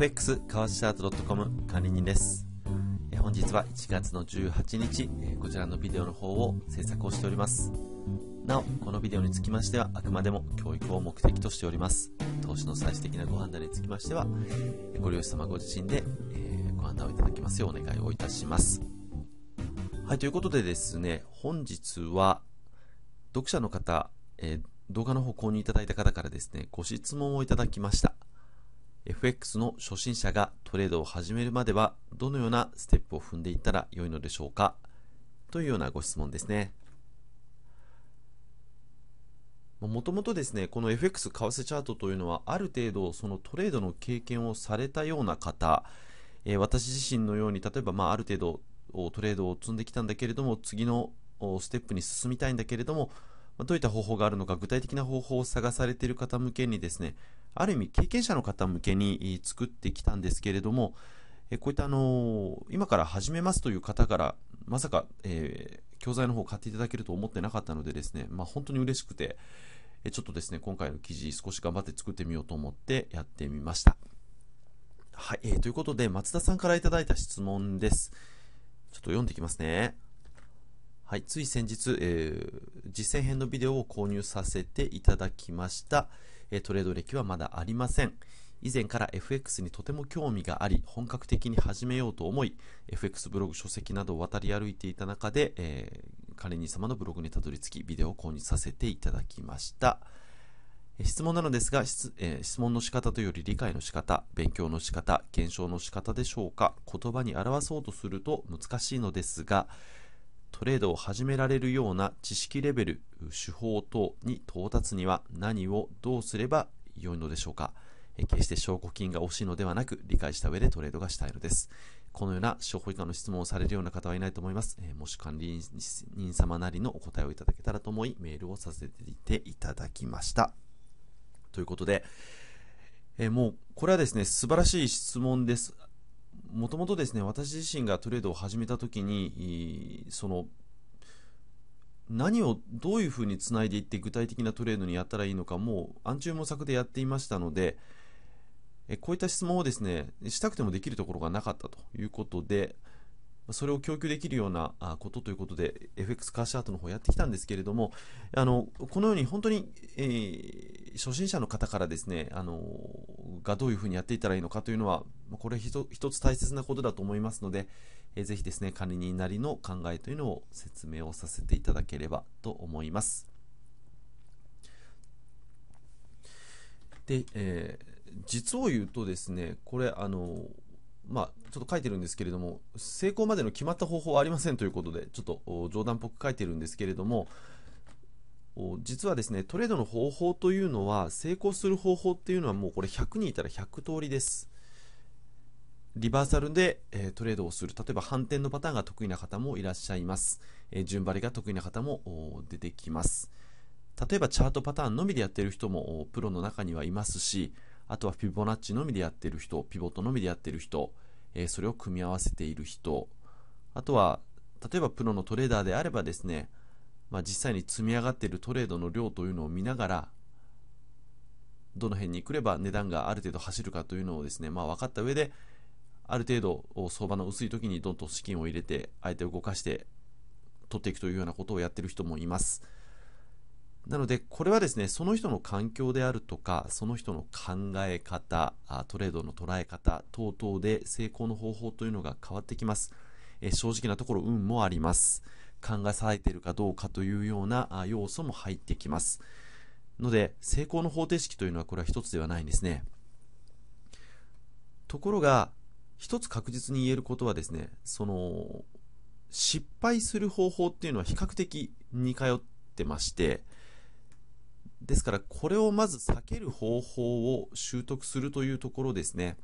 FX 川地アート c o 管理人です。本日は1月の18日、こちらのビデオの方を制作をしております。なお、このビデオにつきましては、あくまでも教育を目的としております。投資の最終的なご判断につきましては、ご利用者様ご自身でご判断をいただきますようお願いをいたします。はい、ということでですね、本日は、読者の方、え動画の方購入いただいた方からですね、ご質問をいただきました。FX の初心者がトレードを始めるまではどのようなステップを踏んでいったら良いのでしょうかというようなご質問ですね。もともとですね、この FX 為替チャートというのはある程度そのトレードの経験をされたような方、えー、私自身のように例えばまあある程度トレードを積んできたんだけれども次のステップに進みたいんだけれどもどういった方法があるのか具体的な方法を探されている方向けにですねある意味経験者の方向けに作ってきたんですけれども、こういったあの今から始めますという方からまさか、えー、教材の方を買っていただけると思ってなかったのでですね、まあ、本当に嬉しくて、ちょっとですね、今回の記事少し頑張って作ってみようと思ってやってみました。はい、えー、ということで、松田さんから頂いた質問です。ちょっと読んでいきますね。はい、つい先日、えー、実践編のビデオを購入させていただきました。トレード歴はまだありません。以前から FX にとても興味があり、本格的に始めようと思い、FX ブログ書籍などを渡り歩いていた中で、えー、カレニー様のブログにたどり着き、ビデオを購入させていただきました。質問なのですが質、えー、質問の仕方というより理解の仕方、勉強の仕方、検証の仕方でしょうか言葉に表そうとすると難しいのですが、トレードを始められるような知識レベル、手法等に到達には何をどうすれば良いのでしょうか。決して証拠金が欲しいのではなく、理解した上でトレードがしたいのです。このような証拠以下の質問をされるような方はいないと思います。えもし管理人様なりのお答えをいただけたらと思い、メールをさせていただきました。ということで、えもう、これはですね、素晴らしい質問です。もともとですね、私自身がトレードを始めたときに、その、何をどういうふうにつないでいって具体的なトレードにやったらいいのかもう暗中模索でやっていましたのでこういった質問をですねしたくてもできるところがなかったということで、それを供給できるようなことということで FX カーシャートの方やってきたんですけれどもあのこのように本当に、えー、初心者の方からですねあのがどういうふうにやっていたらいいのかというのはこれ一つ大切なことだと思いますので、えー、ぜひですね管理人なりの考えというのを説明をさせていただければと思います。で、えー、実を言うとですねこれあのまあ、ちょっと書いてるんですけれども、成功までの決まった方法はありませんということで、ちょっと冗談っぽく書いてるんですけれども、実はですね、トレードの方法というのは、成功する方法っていうのはもうこれ100人いたら100通りです。リバーサルで、えトレードをする。例えば反転のパターンが得意な方もいらっしゃいます。え順張りが得意な方も出てきます。例えばチャートパターンのみでやってる人もプロの中にはいますし、あとはフィボナッチのみでやってる人、ピボットのみでやってる人、えー、それを組み合わせている人、あとは、例えばプロのトレーダーであればですね、まあ、実際に積み上がっているトレードの量というのを見ながら、どの辺に来れば値段がある程度走るかというのをですね、まあ、分かった上で、ある程度相場の薄い時にどんどん資金を入れて、相手を動かして取っていくというようなことをやってる人もいます。なので、これはですね、その人の環境であるとか、その人の考え方、トレードの捉え方等々で成功の方法というのが変わってきます。え正直なところ運もあります。考えされているかどうかというような要素も入ってきます。ので、成功の方程式というのはこれは一つではないんですね。ところが、一つ確実に言えることはですね、その、失敗する方法っていうのは比較的似通ってまして、ですから、これをまず避ける方法を習得するというところですね。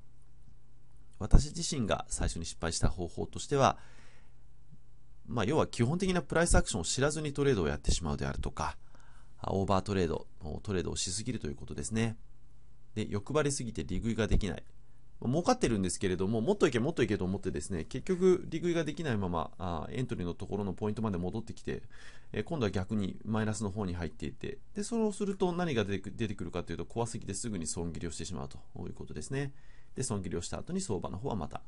私自身が最初に失敗した方法としては、まあ、要は基本的なプライスアクションを知らずにトレードをやってしまうであるとか、オーバートレード、トレードをしすぎるということですね。で、欲張りすぎて利食いができない。儲かってるんですけれども、もっといけ、もっといけと思ってですね、結局、利食いができないままあ、エントリーのところのポイントまで戻ってきて、え今度は逆にマイナスの方に入っていって、で、そうすると何が出てくるかというと、怖すぎてすぐに損切りをしてしまうということですね。で、損切りをした後に相場の方はまた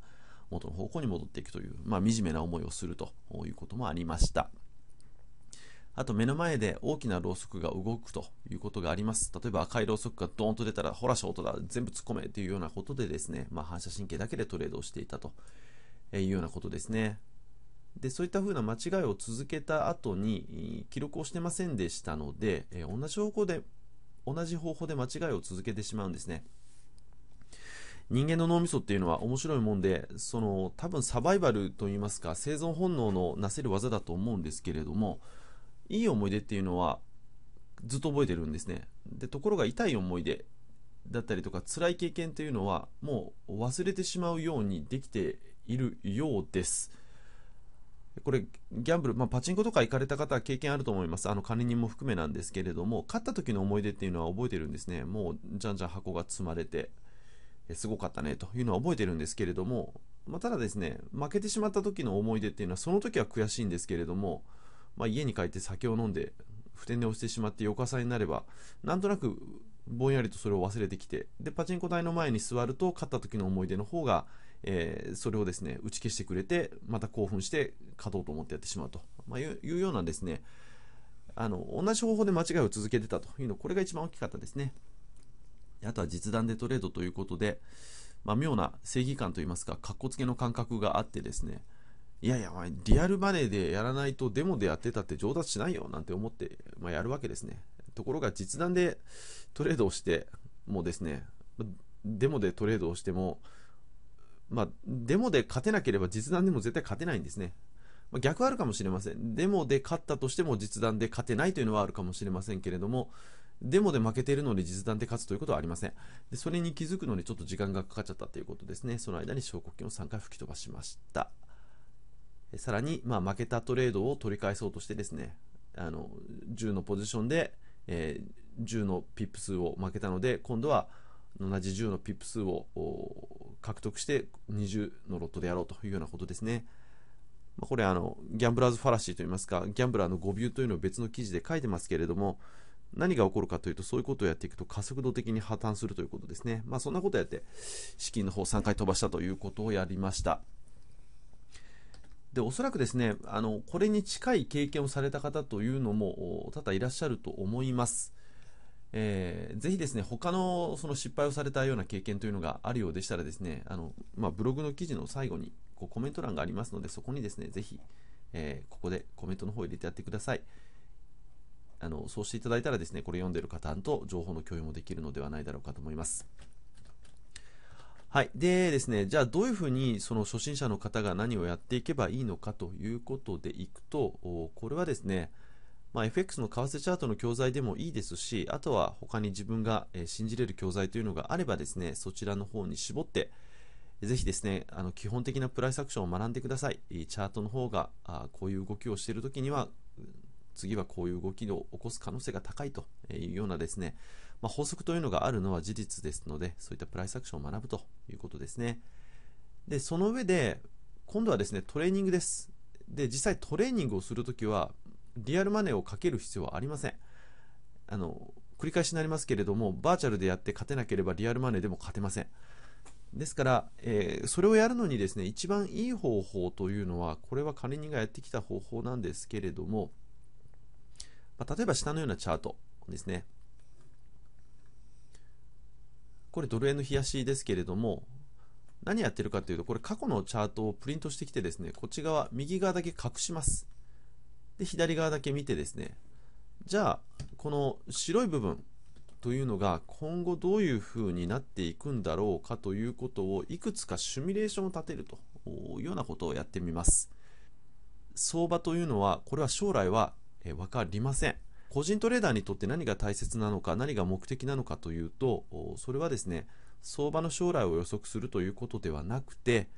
元の方向に戻っていくという、まあ、惨めな思いをするということもありました。あと目の前で大きなろうそくが動くということがあります。例えば赤いろうそくがドーンと出たら、ほら、ショートだ、全部突っ込めというようなことでですね、まあ、反射神経だけでトレードをしていたというようなことですね。でそういったふうな間違いを続けた後に記録をしてませんでしたので、え同じ方向で同じ方法で間違いを続けてしまうんですね人間の脳みそっていうのは面白いもんでその多分サバイバルといいますか生存本能のなせる技だと思うんですけれどもいい思い出っていうのはずっと覚えてるんですねでところが痛い思い出だったりとか辛い経験というのはもう忘れてしまうようにできているようですこれギャンブル、まあ、パチンコとか行かれた方は経験あると思いますあの管理人も含めなんですけれども勝った時の思い出っていうのは覚えてるんですねもうじゃんじゃん箱が積まれてすごかったねというのは覚えてるんですけれども、まあ、ただですね負けてしまった時の思い出っていうのはその時は悔しいんですけれどもまあ、家に帰って酒を飲んで、不転で押してしまって翌朝になれば、なんとなくぼんやりとそれを忘れてきて、で、パチンコ台の前に座ると、勝った時の思い出の方が、えー、それをですね、打ち消してくれて、また興奮して勝とうと思ってやってしまうと、まあ、いうようなですね、あの、同じ方法で間違いを続けてたというの、これが一番大きかったですね。あとは実弾でトレードということで、まあ、妙な正義感といいますか、かっこつけの感覚があってですね、いやいや、リアルマネーでやらないとデモでやってたって上達しないよなんて思って、まあ、やるわけですね。ところが実弾でトレードをしてもですね、デモでトレードをしても、まあ、デモで勝てなければ実弾でも絶対勝てないんですね。まあ、逆あるかもしれません。デモで勝ったとしても実弾で勝てないというのはあるかもしれませんけれども、デモで負けているのに実弾で勝つということはありません。でそれに気づくのにちょっと時間がかかっちゃったということですね。その間に証拠金を3回吹き飛ばしました。さらに、まあ、負けたトレードを取り返そうとしてですね、あの、10のポジションで、えー、10のピップ数を負けたので、今度は同じ10のピップ数を獲得して20のロットでやろうというようなことですね。これあの、ギャンブラーズファラシーといいますか、ギャンブラーの誤謬というのを別の記事で書いてますけれども、何が起こるかというと、そういうことをやっていくと加速度的に破綻するということですね。まあ、そんなことをやって、資金の方を3回飛ばしたということをやりました。で、おそらくですね、あの、これに近い経験をされた方というのも多々いらっしゃると思います。えー、ぜひですね、他のその失敗をされたような経験というのがあるようでしたらですね、あの、まあ、ブログの記事の最後にこうコメント欄がありますので、そこにですね、ぜひ、えー、ここでコメントの方を入れてやってください。あの、そうしていただいたらですね、これ読んでる方と情報の共有もできるのではないだろうかと思います。はい。でですね、じゃあどういうふうにその初心者の方が何をやっていけばいいのかということでいくと、これはですね、まあ、FX の為替チャートの教材でもいいですし、あとは他に自分が信じれる教材というのがあればですね、そちらの方に絞って、ぜひですね、あの基本的なプライスアクションを学んでください。チャートの方があこういう動きをしているときには、次はこういう動きを起こす可能性が高いというようなですね、まあ、法則というのがあるのは事実ですので、そういったプライスアクションを学ぶということですね。で、その上で、今度はですね、トレーニングです。で、実際トレーニングをするときは、リアルマネーをかける必要はありません。あの、繰り返しになりますけれども、バーチャルでやって勝てなければリアルマネーでも勝てません。ですから、えー、それをやるのにですね、一番いい方法というのは、これは管理人がやってきた方法なんですけれども、まあ、例えば下のようなチャートですね。これドル円の冷やしですけれども、何やってるかというと、これ過去のチャートをプリントしてきてですね、こっち側、右側だけ隠します。で、左側だけ見てですね、じゃあ、この白い部分というのが今後どういう風になっていくんだろうかということをいくつかシミュレーションを立てるというようなことをやってみます。相場というのは、これは将来は分かりません。個人トレーダーにとって何が大切なのか、何が目的なのかというと、それはですね、相場の将来を予測するということではなくて、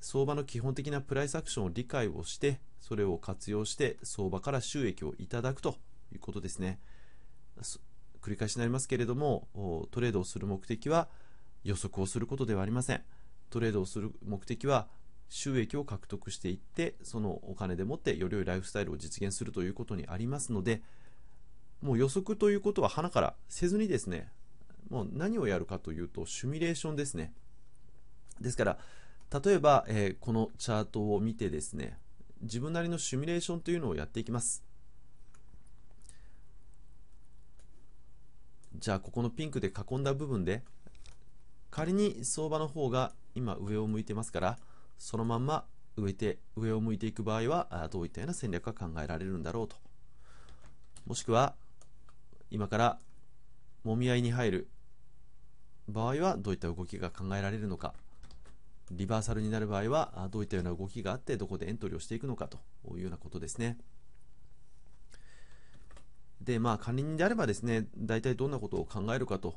相場の基本的なプライスアクションを理解をして、それを活用して相場から収益をいただくということですね。繰り返しになりますけれども、トレードをする目的は予測をすることではありません。トレードをする目的は収益を獲得していって、そのお金でもってより良いライフスタイルを実現するということにありますので、もう予測ということは花からせずにですね、もう何をやるかというと、シミュレーションですね。ですから、例えば、えー、このチャートを見てですね、自分なりのシミュレーションというのをやっていきます。じゃあ、ここのピンクで囲んだ部分で、仮に相場の方が今上を向いてますから、そのまんま上て上を向いていく場合は、どういったような戦略が考えられるんだろうと。もしくは、今からもみ合いに入る場合はどういった動きが考えられるのかリバーサルになる場合はどういったような動きがあってどこでエントリーをしていくのかというようなことですねでまあ管理人であればですね大体どんなことを考えるかと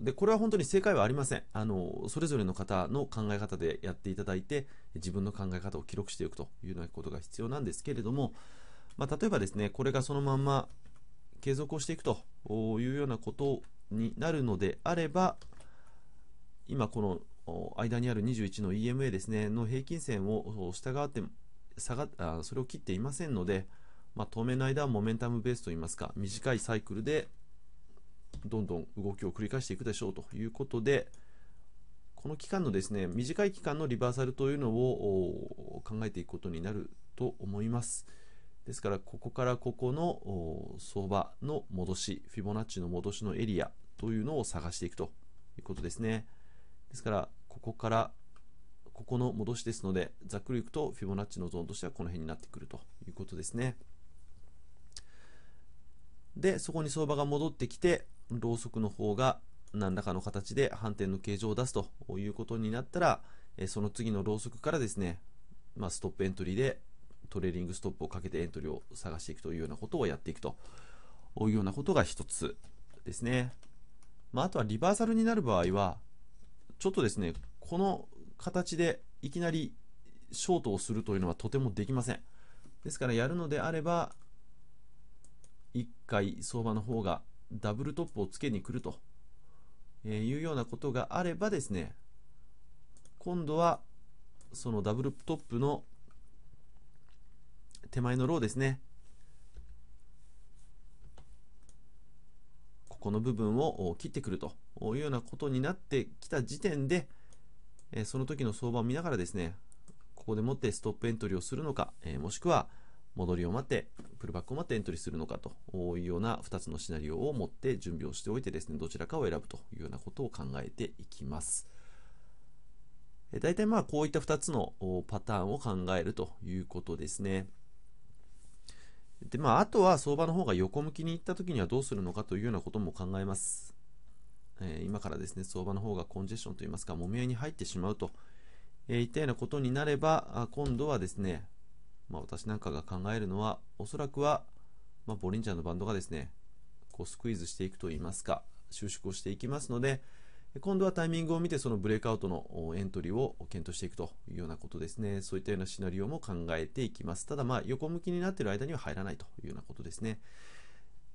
でこれは本当に正解はありませんあのそれぞれの方の考え方でやっていただいて自分の考え方を記録していくというようなことが必要なんですけれども、まあ、例えばですねこれがそのまんま継続をしていくというようなことになるのであれば、今この間にある21の EMA ですね、の平均線を従って、下があそれを切っていませんので、まあ、当面の間はモメンタムベースといいますか、短いサイクルでどんどん動きを繰り返していくでしょうということで、この期間のですね、短い期間のリバーサルというのを考えていくことになると思います。ですからここからここの相場の戻し、フィボナッチの戻しのエリアというのを探していくということですね。ですからここからここの戻しですので、ざっくりいくとフィボナッチのゾーンとしてはこの辺になってくるということですね。で、そこに相場が戻ってきて、ろうそくの方が何らかの形で反転の形状を出すということになったら、その次のろうそくからですね、まあ、ストップエントリーでトレーリングストップをかけてエントリーを探していくというようなことをやっていくというようなことが1つですね。まあ、あとはリバーサルになる場合は、ちょっとですね、この形でいきなりショートをするというのはとてもできません。ですからやるのであれば、1回相場の方がダブルトップをつけに来るというようなことがあればですね、今度はそのダブルトップの手前のローですね。ここの部分を切ってくるというようなことになってきた時点で、その時の相場を見ながらですね、ここでもってストップエントリーをするのか、もしくは戻りを待って、プルバックを待ってエントリーするのかというような2つのシナリオを持って準備をしておいてですね、どちらかを選ぶというようなことを考えていきます。大体まあこういった2つのパターンを考えるということですね。で、まあ、あとは相場の方が横向きに行った時にはどうするのかというようなことも考えます。えー、今からですね、相場の方がコンジェッションといいますか、もみ合いに入ってしまうと、えー、いったようなことになれば、今度はですね、まあ、私なんかが考えるのは、おそらくは、まあ、ボリンジャーのバンドがですね、こうスクイズしていくといいますか、収縮をしていきますので、今度はタイミングを見てそのブレイクアウトのエントリーを検討していくというようなことですね。そういったようなシナリオも考えていきます。ただまあ横向きになっている間には入らないというようなことですね。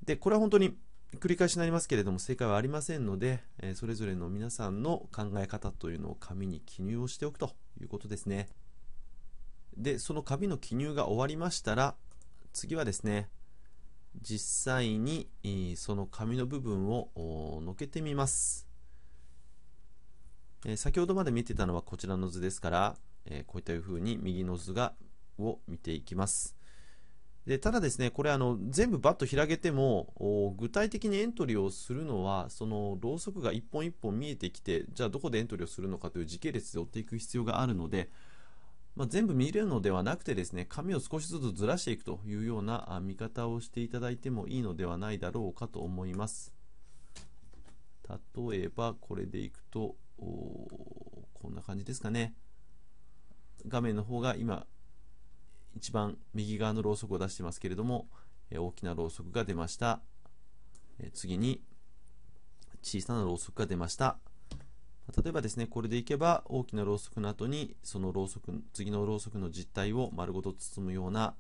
で、これは本当に繰り返しになりますけれども正解はありませんので、えそれぞれの皆さんの考え方というのを紙に記入をしておくということですね。で、その紙の記入が終わりましたら、次はですね、実際にその紙の部分をのけてみます。え先ほどまで見てたのはこちらの図ですから、えー、こういったふうに右の図がを見ていきます。でただですね、これあの全部バッと開けても具体的にエントリーをするのはそのろうそくが一本一本見えてきてじゃあどこでエントリーをするのかという時系列で追っていく必要があるので、まあ、全部見れるのではなくてですね紙を少しずつずらしていくというような見方をしていただいてもいいのではないだろうかと思います例えばこれでいくとこんな感じですかね。画面の方が今、一番右側のろうそくを出してますけれども、え大きなろうそくが出ました。え次に、小さなろうそくが出ました。例えばですね、これでいけば、大きなろうそくの後に、そのろうそく、次のろうそくの実体を丸ごと包むような、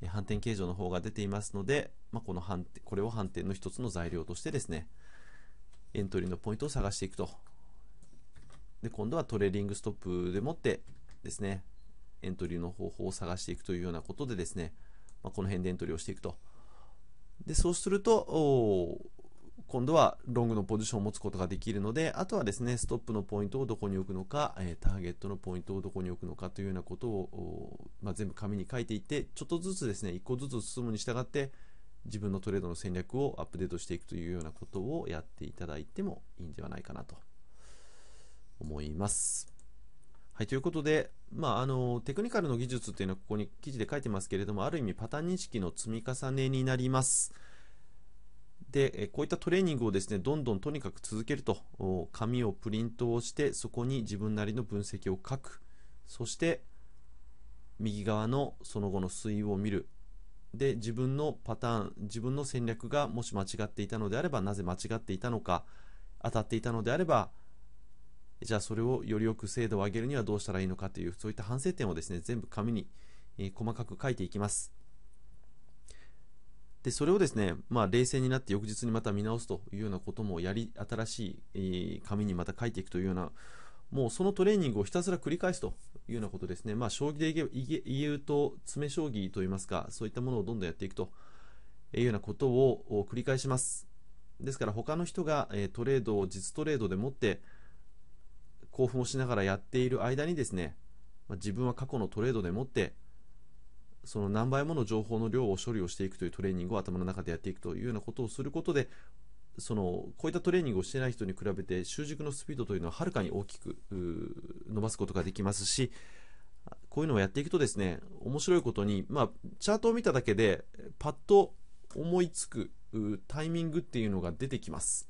え反転形状の方が出ていますので、まあ、この反これを反転の一つの材料としてですね、エントリーのポイントを探していくとで、今度はトレーリングストップでもってですね、エントリーの方法を探していくというようなことでですね、まあ、この辺でエントリーをしていくと。で、そうすると、今度はロングのポジションを持つことができるので、あとはですね、ストップのポイントをどこに置くのか、えターゲットのポイントをどこに置くのかというようなことを、まあ、全部紙に書いていって、ちょっとずつですね、1個ずつ進むに従って、自分のトレードの戦略をアップデートしていくというようなことをやっていただいてもいいんではないかなと。思います。はい、ということで、まあ、あのテクニカルの技術というのはここに記事で書いてますけれどもある意味パターン認識の積み重ねになります。でこういったトレーニングをですねどんどんとにかく続けると紙をプリントをしてそこに自分なりの分析を書くそして右側のその後の推移を見るで自分のパターン自分の戦略がもし間違っていたのであればなぜ間違っていたのか当たっていたのであればじゃあそれをよりよく精度を上げるにはどうしたらいいのかというそういった反省点をですね全部紙に、え細かく書いていきますでそれをですね、まあ、冷静になって翌日にまた見直すというようなこともやり新しい、え紙にまた書いていくというようなもうそのトレーニングをひたすら繰り返すというようなことですね、まあ、将棋で言うと詰将棋といいますかそういったものをどんどんやっていくというようなことを繰り返しますですから他の人がトレードを実トレードでもって興奮をしながらやっている間にですね、ま自分は過去のトレードでもって、その何倍もの情報の量を処理をしていくというトレーニングを頭の中でやっていくというようなことをすることで、そのこういったトレーニングをしてない人に比べて習熟のスピードというのははるかに大きく伸ばすことができますしこういうのをやっていくとですね面白いことに、まあ、チャートを見ただけでパッと思いつくタイミングっていうのが出てきます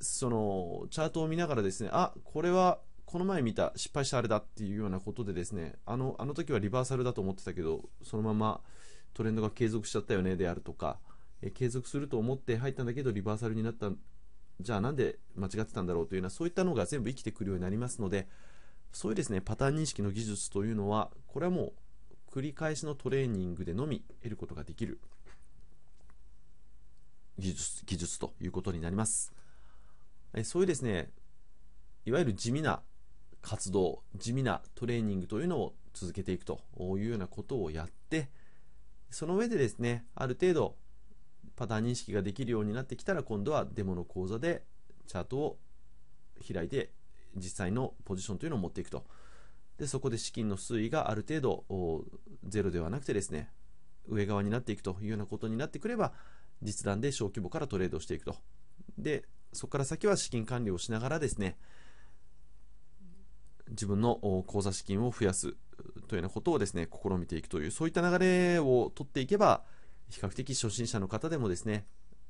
そのチャートを見ながらですね、あこれはこの前見た、失敗したあれだっていうようなことでですね、あのあの時はリバーサルだと思ってたけど、そのままトレンドが継続しちゃったよねであるとか、え継続すると思って入ったんだけど、リバーサルになった、じゃあなんで間違ってたんだろうというような、そういったのが全部生きてくるようになりますので、そういうですね、パターン認識の技術というのは、これはもう繰り返しのトレーニングでのみ得ることができる技術技術ということになります。そういうですね、いわゆる地味な活動、地味なトレーニングというのを続けていくというようなことをやって、その上でですね、ある程度パターン認識ができるようになってきたら、今度はデモの講座でチャートを開いて、実際のポジションというのを持っていくと。で、そこで資金の推移がある程度、ゼロではなくてですね、上側になっていくというようなことになってくれば、実弾で小規模からトレードしていくと。で、そこから先は資金管理をしながらですね、自分の口座資金を増やすというようなことをですね、試みていくという、そういった流れを取っていけば、比較的初心者の方でもですね、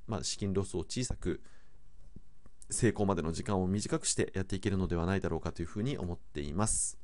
まあ、資金ロスを小さく、成功までの時間を短くしてやっていけるのではないだろうかというふうに思っています。